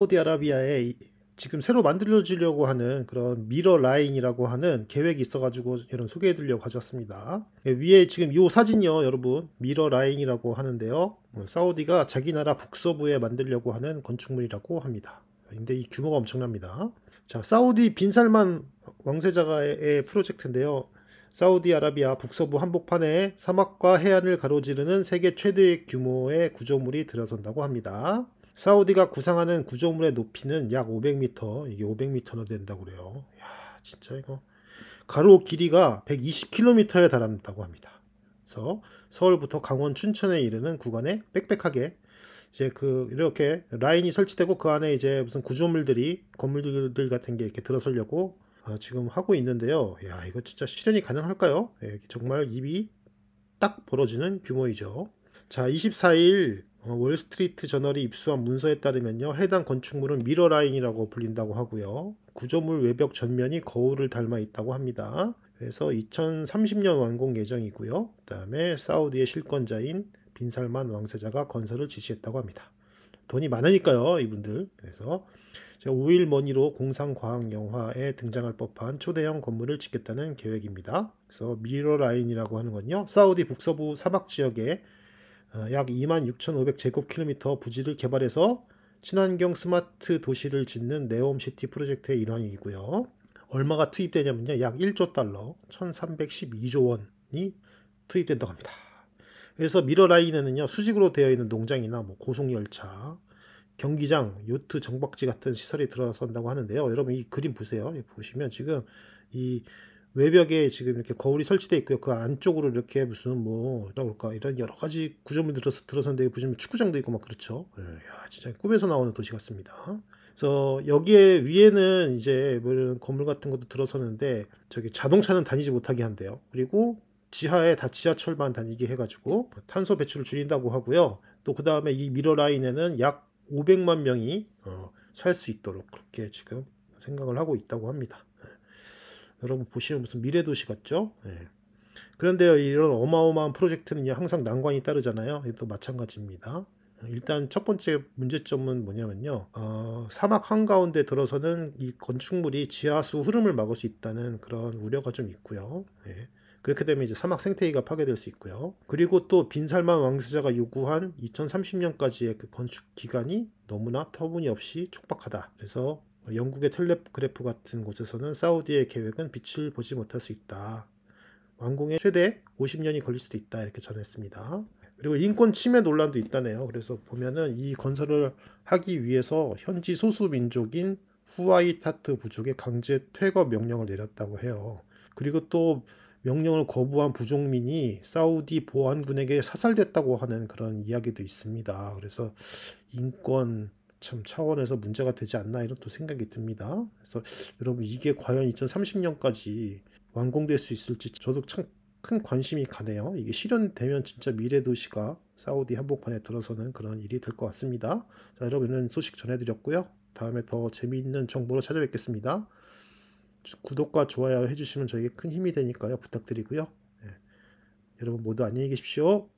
사우디아라비아에 지금 새로 만들어지려고 하는 그런 미러 라인이라고 하는 계획이 있어가지고 여러분 소개해드리려고 가져왔습니다. 예, 위에 지금 이 사진이요, 여러분 미러 라인이라고 하는데요. 어, 사우디가 자기 나라 북서부에 만들려고 하는 건축물이라고 합니다. 근데 이 규모가 엄청납니다. 자, 사우디 빈살만 왕세자가의 프로젝트인데요. 사우디아라비아 북서부 한복판에 사막과 해안을 가로지르는 세계 최대 규모의 구조물이 들어선다고 합니다. 사우디가 구상하는 구조물의 높이는 약 500m, 이게 500m나 된다고 그래요. 야, 진짜 이거 가로 길이가 120km에 달한다고 합니다. 그래서 서울부터 강원 춘천에 이르는 구간에 빽빽하게 이제 그 이렇게 라인이 설치되고 그 안에 이제 무슨 구조물들이 건물들 같은 게 이렇게 들어서려고 아, 지금 하고 있는데요. 야, 이거 진짜 실현이 가능할까요? 예, 정말 입이 딱 벌어지는 규모이죠. 자, 24일 어, 월스트리트 저널이 입수한 문서에 따르면요. 해당 건축물은 미러라인이라고 불린다고 하고요. 구조물 외벽 전면이 거울을 닮아 있다고 합니다. 그래서 2030년 완공 예정이고요. 그 다음에 사우디의 실권자인 빈살만 왕세자가 건설을 지시했다고 합니다. 돈이 많으니까요, 이분들. 그래서 5일머니로 공상과학영화에 등장할 법한 초대형 건물을 짓겠다는 계획입니다. 그래서 미러라인이라고 하는 건요. 사우디 북서부 사막 지역에 어, 약 26,500제곱킬로미터 부지를 개발해서 친환경 스마트 도시를 짓는 네옴시티 프로젝트의 일환이고요. 얼마가 투입되냐면요. 약 1조 달러, 1,312조 원이 투입된다고 합니다. 그래서 미러라인에는요. 수직으로 되어 있는 농장이나 뭐 고속열차, 경기장, 요트, 정박지 같은 시설이 들어선다고 하는데요. 여러분 이 그림 보세요. 보시면 지금 이 외벽에 지금 이렇게 거울이 설치되어 있고요. 그 안쪽으로 이렇게 무슨 뭐 이런 걸까 이런 여러 가지 구조물 들어서 들어선데 보시면 축구장도 있고 막 그렇죠. 예, 야 진짜 꿈에서 나오는 도시 같습니다. 그래서 여기에 위에는 이제 뭐 이런 건물 같은 것도 들어서는데 저기 자동차는 다니지 못하게 한대요. 그리고 지하에 다 지하철만 다니게 해가지고 탄소 배출을 줄인다고 하고요. 또 그 다음에 이 미러 라인에는 약 500만 명이 어, 살수 있도록 그렇게 지금 생각을 하고 있다고 합니다. 예. 여러분 보시면 무슨 미래도시 같죠? 예. 그런데 이런 어마어마한 프로젝트는 항상 난관이 따르잖아요. 또 마찬가지입니다. 일단 첫 번째 문제점은 뭐냐면요. 어, 사막 한가운데 들어서는 이 건축물이 지하수 흐름을 막을 수 있다는 그런 우려가 좀 있고요. 예. 그렇게 되면 이제 사막 생태계가 파괴될 수 있고요. 그리고 또 빈살만 왕세자가 요구한 2030년까지의 그 건축 기간이 너무나 터무니없이 촉박하다. 그래서 영국의 텔레그래프 같은 곳에서는 사우디의 계획은 빛을 보지 못할 수 있다. 완공에 최대 50년이 걸릴 수도 있다. 이렇게 전했습니다. 그리고 인권 침해 논란도 있다네요. 그래서 보면은 이 건설을 하기 위해서 현지 소수 민족인 후아이타트 부족의 강제 퇴거 명령을 내렸다고 해요. 그리고 또 명령을 거부한 부족민이 사우디 보안군에게 사살됐다고 하는 그런 이야기도 있습니다. 그래서 인권 참 차원에서 문제가 되지 않나 이런 또 생각이 듭니다. 그래서 여러분 이게 과연 2030년까지 완공될 수 있을지 저도 참 큰 관심이 가네요. 이게 실현되면 진짜 미래 도시가 사우디 한복판에 들어서는 그런 일이 될 것 같습니다. 자, 여러분은 소식 전해드렸고요. 다음에 더 재미있는 정보로 찾아뵙겠습니다. 구독과 좋아요 해주시면 저에게 큰 힘이 되니까요. 부탁드리고요. 네. 여러분 모두 안녕히 계십시오.